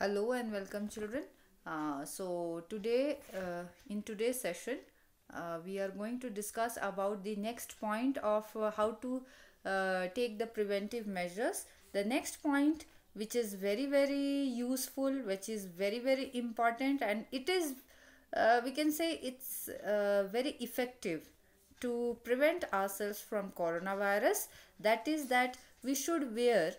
hello and welcome children uh, so today uh, in today's session uh, we are going to discuss about the next point of uh, how to uh, take the preventive measures the next point which is very very useful which is very very important and it is uh, we can say it's very effective to prevent ourselves from coronavirus that is that we should wear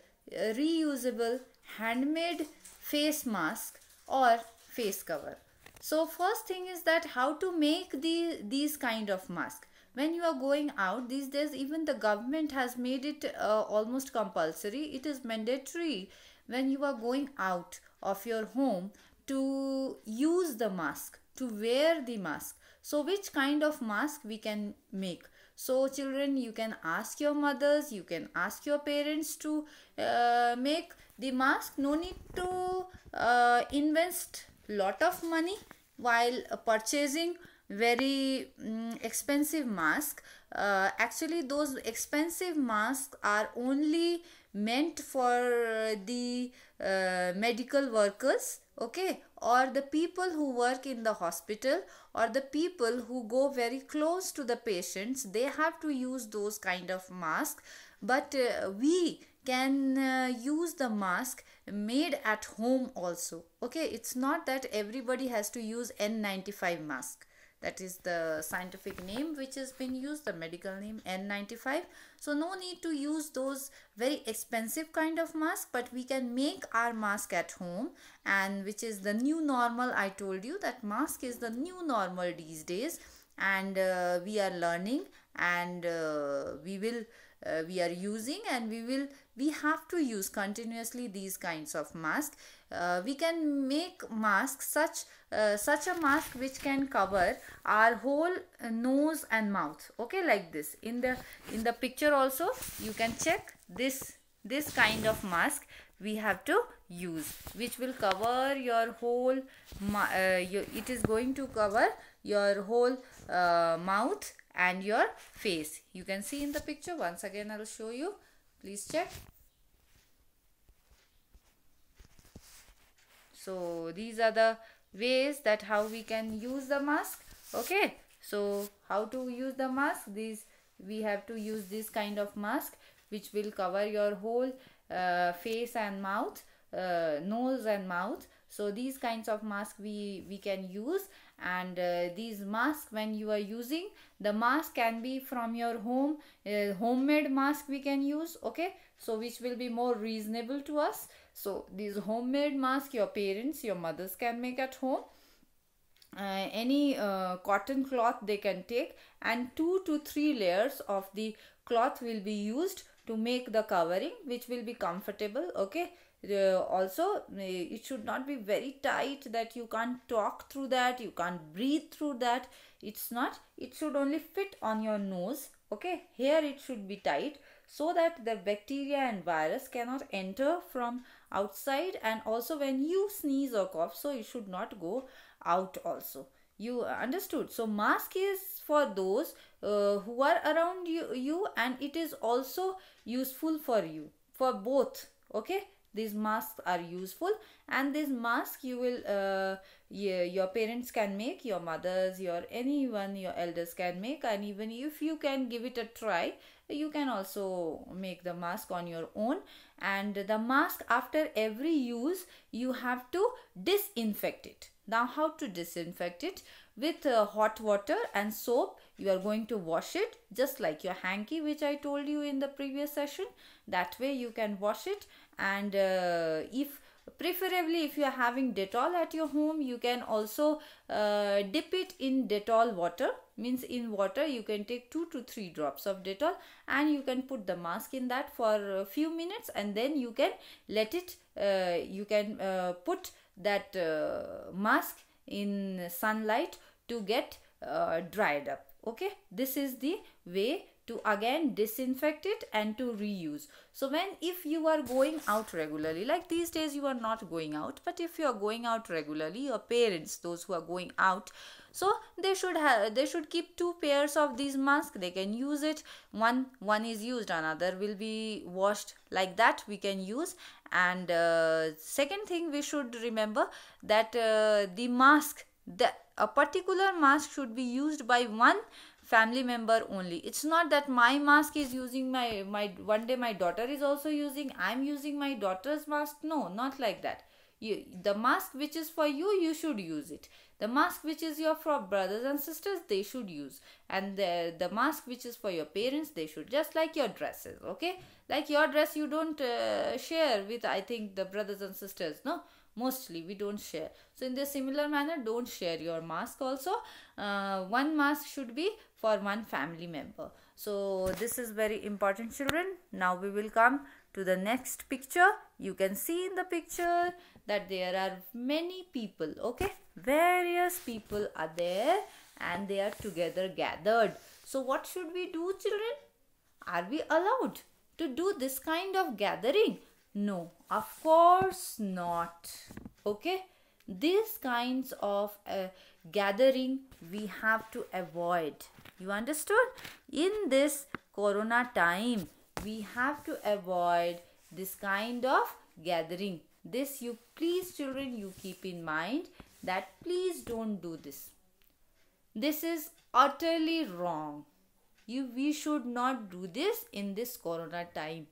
reusable handmade face mask or face cover. So first thing is that how to make the, these kind of mask. When you are going out these days even the government has made it uh, almost compulsory. It is mandatory when you are going out of your home to use the mask, to wear the mask. So which kind of mask we can make? so children you can ask your mothers you can ask your parents to uh, make the mask no need to uh, invest lot of money while purchasing very um, expensive mask uh, actually those expensive masks are only meant for uh, the uh, medical workers okay or the people who work in the hospital or the people who go very close to the patients they have to use those kind of masks but uh, we can uh, use the mask made at home also okay it's not that everybody has to use n95 mask that is the scientific name which has been used the medical name N95 so no need to use those very expensive kind of mask but we can make our mask at home and which is the new normal I told you that mask is the new normal these days and uh, we are learning and uh, we will uh, we are using and we will we have to use continuously these kinds of mask uh, we can make masks such uh, such a mask which can cover our whole nose and mouth okay like this in the in the picture also you can check this this kind of mask we have to use which will cover your whole uh, your, it is going to cover your whole uh, mouth and your face. You can see in the picture. Once again, I will show you. Please check. So, these are the ways that how we can use the mask. Okay. So, how to use the mask? These we have to use this kind of mask which will cover your whole uh, face and mouth, uh, nose and mouth. So, these kinds of mask we, we can use and uh, these masks when you are using the mask can be from your home uh, homemade mask we can use okay so which will be more reasonable to us so these homemade mask your parents your mothers can make at home uh, any uh, cotton cloth they can take and two to three layers of the cloth will be used to make the covering which will be comfortable okay uh, also uh, it should not be very tight that you can't talk through that you can't breathe through that it's not it should only fit on your nose okay here it should be tight so that the bacteria and virus cannot enter from outside and also when you sneeze or cough so it should not go out also you uh, understood so mask is for those uh, who are around you, you and it is also useful for you for both okay these masks are useful and this mask you will uh, your parents can make your mothers your anyone your elders can make and even if you can give it a try you can also make the mask on your own and the mask after every use you have to disinfect it now how to disinfect it with uh, hot water and soap you are going to wash it just like your hanky which I told you in the previous session that way you can wash it and uh, if preferably if you are having Dettol at your home you can also uh, dip it in Dettol water means in water you can take 2 to 3 drops of Dettol and you can put the mask in that for a few minutes and then you can let it uh, you can uh, put that uh, mask in sunlight to get uh, dried up okay this is the way to again disinfect it and to reuse so when if you are going out regularly like these days you are not going out but if you are going out regularly your parents those who are going out so they should have they should keep two pairs of these masks they can use it one one is used another will be washed like that we can use and uh, second thing we should remember that uh, the mask the a particular mask should be used by one family member only it's not that my mask is using my my one day my daughter is also using i'm using my daughter's mask no not like that you, the mask which is for you you should use it the mask which is your for brothers and sisters they should use and the, the mask which is for your parents they should just like your dresses okay like your dress you don't uh, share with i think the brothers and sisters no mostly we don't share so in the similar manner don't share your mask also uh, one mask should be for one family member so this is very important children now we will come to the next picture you can see in the picture that there are many people okay various people are there and they are together gathered so what should we do children are we allowed to do this kind of gathering no, of course not. Okay, these kinds of uh, gathering we have to avoid. You understood? In this corona time, we have to avoid this kind of gathering. This you please children you keep in mind that please don't do this. This is utterly wrong. You we should not do this in this corona time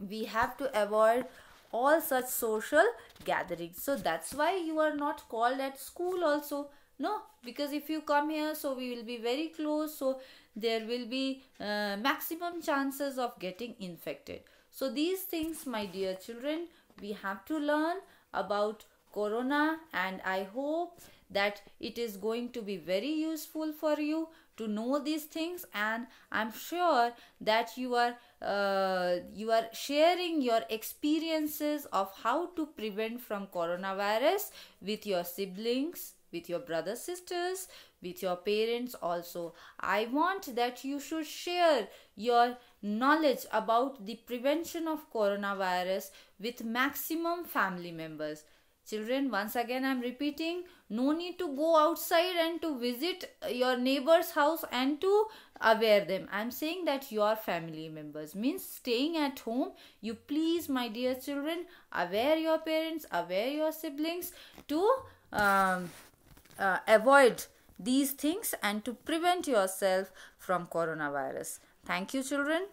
we have to avoid all such social gatherings so that's why you are not called at school also no because if you come here so we will be very close so there will be uh, maximum chances of getting infected so these things my dear children we have to learn about corona and i hope that it is going to be very useful for you to know these things and i'm sure that you are uh, you are sharing your experiences of how to prevent from coronavirus with your siblings with your brothers sisters with your parents also i want that you should share your knowledge about the prevention of coronavirus with maximum family members Children, once again I am repeating, no need to go outside and to visit your neighbor's house and to aware them. I am saying that your family members means staying at home. You please, my dear children, aware your parents, aware your siblings to um, uh, avoid these things and to prevent yourself from coronavirus. Thank you children.